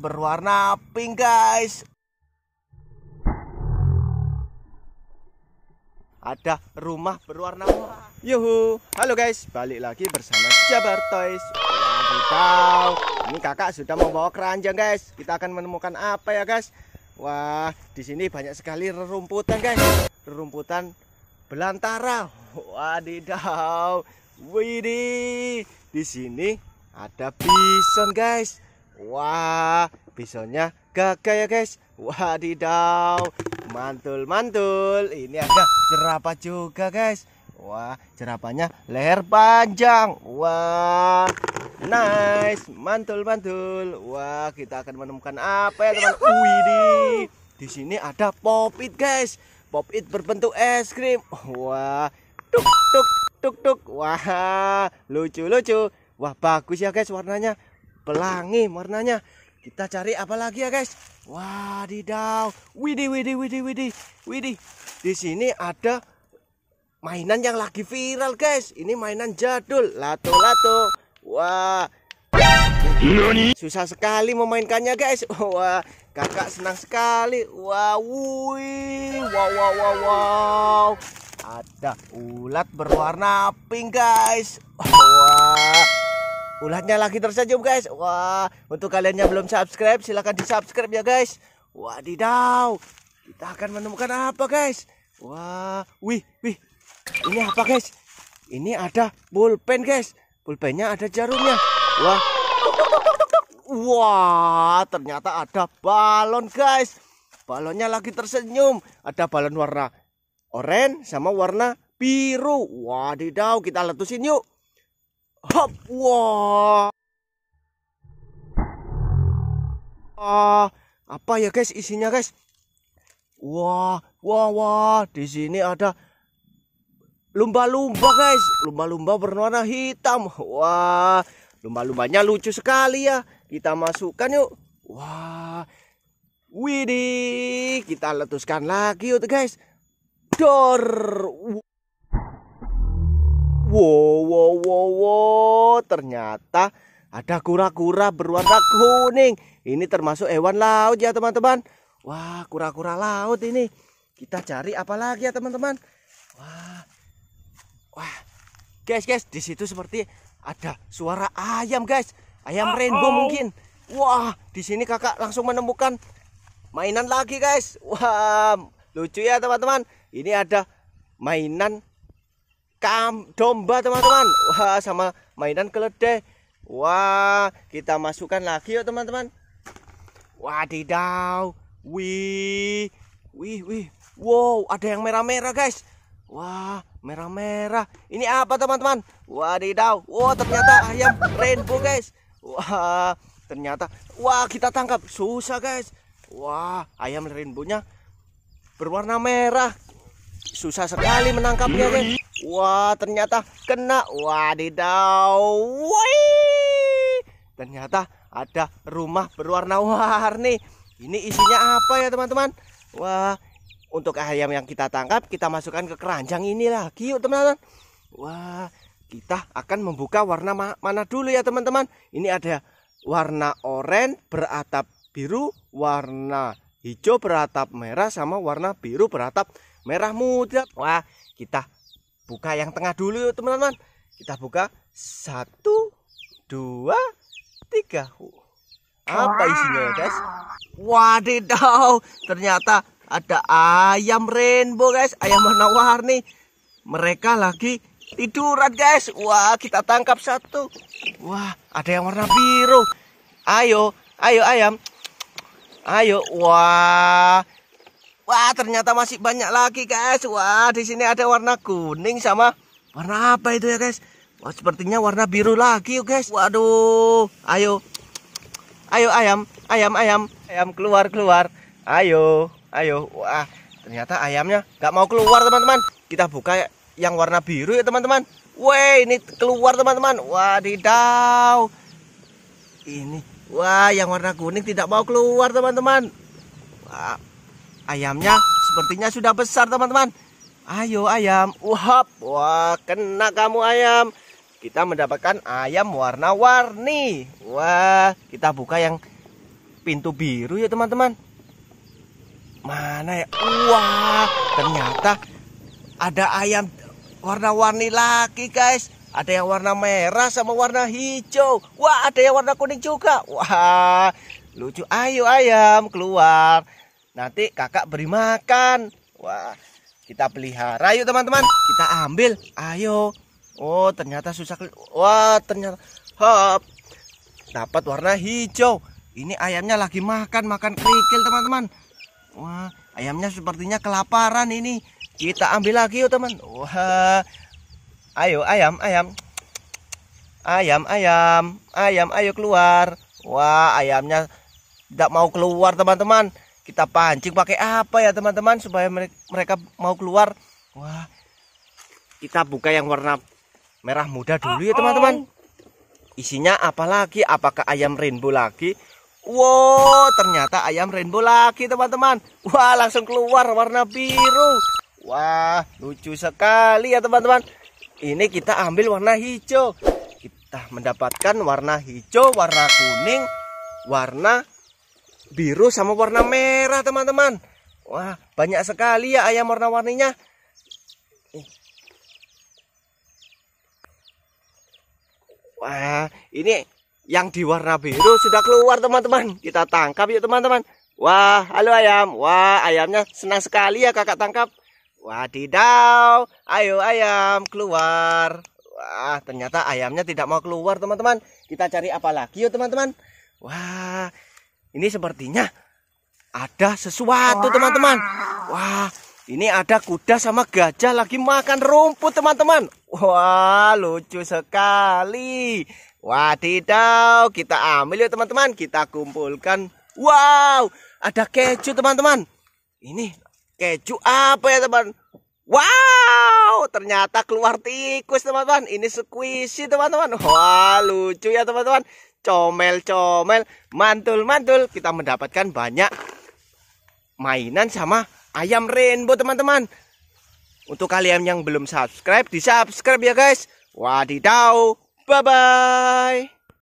berwarna pink guys ada rumah berwarna yuhu halo guys balik lagi bersama Jabar Toys tahu ini kakak sudah membawa keranjang guys kita akan menemukan apa ya guys wah di sini banyak sekali rerumputan guys rerumputan belantara wadidaw widih di sini ada bison guys Wah, pisaunya gagah ya guys. Wadidaw, mantul-mantul. Ini ada jerapah juga guys. Wah, jerapahnya leher panjang. Wah, nice, mantul-mantul. Wah, kita akan menemukan apa ya teman? Widih, di sini ada pop it guys. Pop it berbentuk es krim. Wah, tuk tuk tuk tuk. Wah, lucu lucu. Wah, bagus ya guys warnanya pelangi warnanya kita cari apa lagi ya guys wadidaw Widi, Widi, Widi, Widi, Widi. di sini ada mainan yang lagi viral guys ini mainan jadul lato lato wah Nani? susah sekali memainkannya guys wah kakak senang sekali wah wui wow wow wow wow ada ulat berwarna pink guys wah Ulatnya lagi tersenyum guys. Wah, untuk kalian yang belum subscribe silahkan di subscribe ya guys. Wadidaw. Kita akan menemukan apa guys? Wah, wih, wih. Ini apa guys? Ini ada pulpen guys. Pulpennya ada jarumnya. Wah. Wah, ternyata ada balon guys. Balonnya lagi tersenyum. Ada balon warna oranye sama warna biru. Wadidaw, kita letusin yuk. Hop, wow. Ah, apa ya guys isinya guys? Wah, wah, wah, di sini ada lumba-lumba guys, lumba-lumba berwarna hitam. Wah, lumba-lumbanya lucu sekali ya. Kita masukkan yuk. Wah, widih, kita letuskan lagi yuk guys. Dor. Wow, wow, wow, wow. Ternyata ada kura-kura berwarna kuning. Ini termasuk hewan laut ya teman-teman. Wah, kura-kura laut ini. Kita cari apa lagi ya teman-teman? Wah, wah. Guys, guys, di situ seperti ada suara ayam guys. Ayam uh -oh. rainbow mungkin. Wah, di sini kakak langsung menemukan mainan lagi guys. Wah, lucu ya teman-teman. Ini ada mainan kam domba teman-teman wah sama mainan keledai wah kita masukkan lagi yuk teman-teman wadidaw wih wih wih wow ada yang merah-merah guys wah merah-merah ini apa teman-teman wadidaw wow ternyata ayam rainbow guys wah ternyata wah kita tangkap susah guys wah ayam rainbownya berwarna merah susah sekali menangkapnya guys Wah, ternyata kena. Wadidaw. Wih. Ternyata ada rumah berwarna-warni. Ini isinya apa ya, teman-teman? Wah, untuk ayam yang kita tangkap, kita masukkan ke keranjang ini lagi yuk, teman-teman. Wah, kita akan membuka warna ma mana dulu ya, teman-teman. Ini ada warna oranye beratap biru, warna hijau beratap merah sama warna biru beratap merah muda. Wah, kita buka yang tengah dulu teman-teman kita buka satu dua tiga apa isinya guys wadidaw ternyata ada ayam rainbow guys ayam warna warni mereka lagi tiduran guys wah kita tangkap satu wah ada yang warna biru ayo ayo ayam ayo wah Wah, ternyata masih banyak lagi, guys. Wah, di sini ada warna kuning sama warna apa itu ya, guys? Wah, sepertinya warna biru lagi, yuk guys. Waduh. Ayo. Ayo ayam, ayam, ayam. Ayam keluar, keluar. Ayo, ayo. Wah, ternyata ayamnya nggak mau keluar, teman-teman. Kita buka yang warna biru ya, teman-teman. Wah, ini keluar, teman-teman. Wadidaw. Ini. Wah, yang warna kuning tidak mau keluar, teman-teman. Wah, Ayamnya sepertinya sudah besar teman-teman. Ayo ayam, uhap. Wah, kena kamu ayam. Kita mendapatkan ayam warna-warni. Wah, kita buka yang pintu biru ya teman-teman. Mana ya? Wah, ternyata ada ayam warna-warni lagi guys. Ada yang warna merah sama warna hijau. Wah, ada yang warna kuning juga. Wah, lucu. Ayo ayam keluar nanti kakak beri makan wah kita pelihara yuk teman-teman kita ambil ayo oh ternyata susah wah ternyata hop dapat warna hijau ini ayamnya lagi makan makan kerikil teman-teman wah ayamnya sepertinya kelaparan ini kita ambil lagi yuk teman wah ayo ayam ayam ayam ayam ayam ayo keluar wah ayamnya tidak mau keluar teman-teman kita pancing pakai apa ya teman-teman supaya mereka mau keluar wah kita buka yang warna merah muda dulu ya teman-teman isinya apa lagi apakah ayam rainbow lagi wow ternyata ayam rainbow lagi teman-teman wah langsung keluar warna biru wah lucu sekali ya teman-teman ini kita ambil warna hijau kita mendapatkan warna hijau warna kuning warna biru sama warna merah teman-teman Wah banyak sekali ya ayam warna-warninya Wah ini yang di warna biru sudah keluar teman-teman Kita tangkap yuk teman-teman Wah halo ayam Wah ayamnya senang sekali ya kakak tangkap wah Wadidaw Ayo ayam keluar Wah ternyata ayamnya tidak mau keluar teman-teman Kita cari apa lagi yuk teman-teman Wah ini sepertinya ada sesuatu teman-teman. Wah. ini ada kuda sama gajah lagi makan rumput teman-teman. Wah, lucu sekali. Wadidaw, kita ambil ya teman-teman. Kita kumpulkan. Wow, ada keju teman-teman. Ini keju apa ya teman? Wow, ternyata keluar tikus teman-teman. Ini squishy teman-teman. Wah, lucu ya teman-teman comel-comel, mantul-mantul. Kita mendapatkan banyak mainan sama ayam rainbow teman-teman. Untuk kalian yang belum subscribe, di subscribe ya guys. Wadidaw, bye-bye.